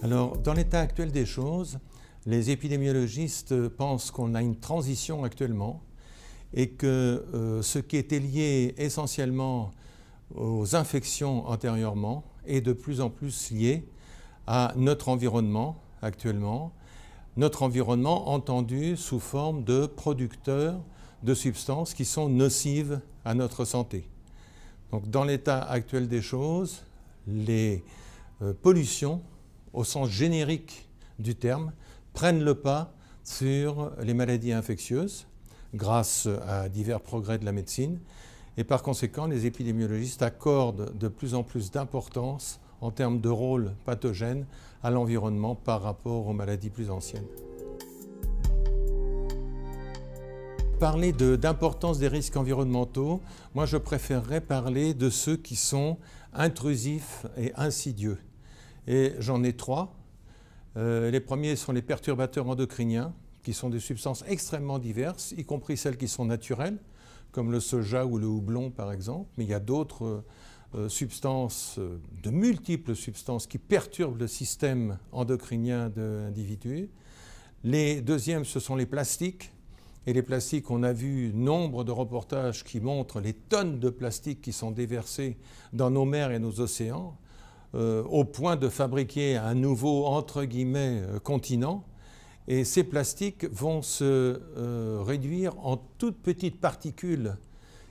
Alors, dans l'état actuel des choses, les épidémiologistes pensent qu'on a une transition actuellement et que euh, ce qui était lié essentiellement aux infections antérieurement est de plus en plus lié à notre environnement actuellement, notre environnement entendu sous forme de producteurs de substances qui sont nocives à notre santé. Donc dans l'état actuel des choses, les euh, pollutions au sens générique du terme, prennent le pas sur les maladies infectieuses grâce à divers progrès de la médecine. Et par conséquent, les épidémiologistes accordent de plus en plus d'importance en termes de rôle pathogène à l'environnement par rapport aux maladies plus anciennes. Parler d'importance des risques environnementaux, moi je préférerais parler de ceux qui sont intrusifs et insidieux. Et j'en ai trois. Euh, les premiers sont les perturbateurs endocriniens, qui sont des substances extrêmement diverses, y compris celles qui sont naturelles, comme le soja ou le houblon par exemple. Mais il y a d'autres euh, euh, substances, de multiples substances qui perturbent le système endocrinien de Les deuxièmes, ce sont les plastiques. Et les plastiques, on a vu nombre de reportages qui montrent les tonnes de plastiques qui sont déversées dans nos mers et nos océans. Euh, au point de fabriquer un nouveau, entre guillemets, euh, continent. Et ces plastiques vont se euh, réduire en toutes petites particules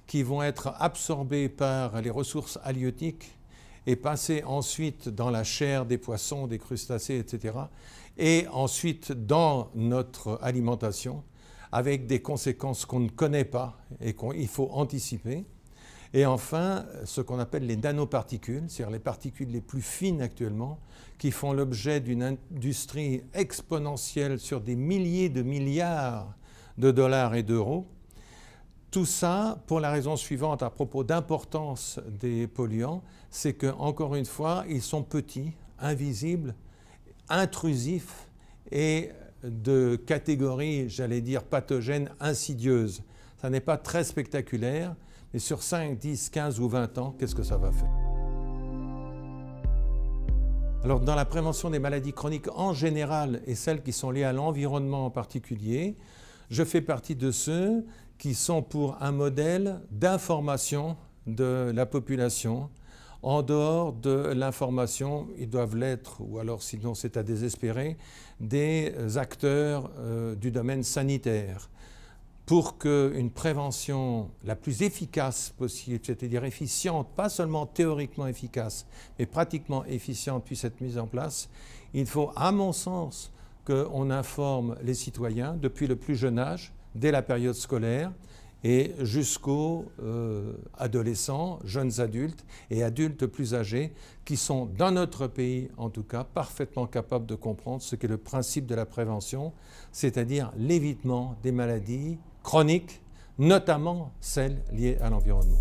qui vont être absorbées par les ressources halieutiques et passer ensuite dans la chair des poissons, des crustacés, etc. Et ensuite dans notre alimentation avec des conséquences qu'on ne connaît pas et qu'il faut anticiper. Et enfin, ce qu'on appelle les nanoparticules, c'est-à-dire les particules les plus fines actuellement, qui font l'objet d'une industrie exponentielle sur des milliers de milliards de dollars et d'euros. Tout ça pour la raison suivante à propos d'importance des polluants, c'est que encore une fois, ils sont petits, invisibles, intrusifs et de catégorie, j'allais dire pathogène insidieuse. Ça n'est pas très spectaculaire, et sur 5, 10, 15 ou 20 ans, qu'est-ce que ça va faire alors dans la prévention des maladies chroniques en général et celles qui sont liées à l'environnement en particulier, je fais partie de ceux qui sont pour un modèle d'information de la population. En dehors de l'information, ils doivent l'être, ou alors sinon c'est à désespérer, des acteurs euh, du domaine sanitaire pour qu'une prévention la plus efficace possible, c'est-à-dire efficiente, pas seulement théoriquement efficace, mais pratiquement efficiente, puisse être mise en place, il faut, à mon sens, qu'on informe les citoyens depuis le plus jeune âge, dès la période scolaire, et jusqu'aux euh, adolescents, jeunes adultes et adultes plus âgés, qui sont, dans notre pays en tout cas, parfaitement capables de comprendre ce qu'est le principe de la prévention, c'est-à-dire l'évitement des maladies chroniques, notamment celles liées à l'environnement.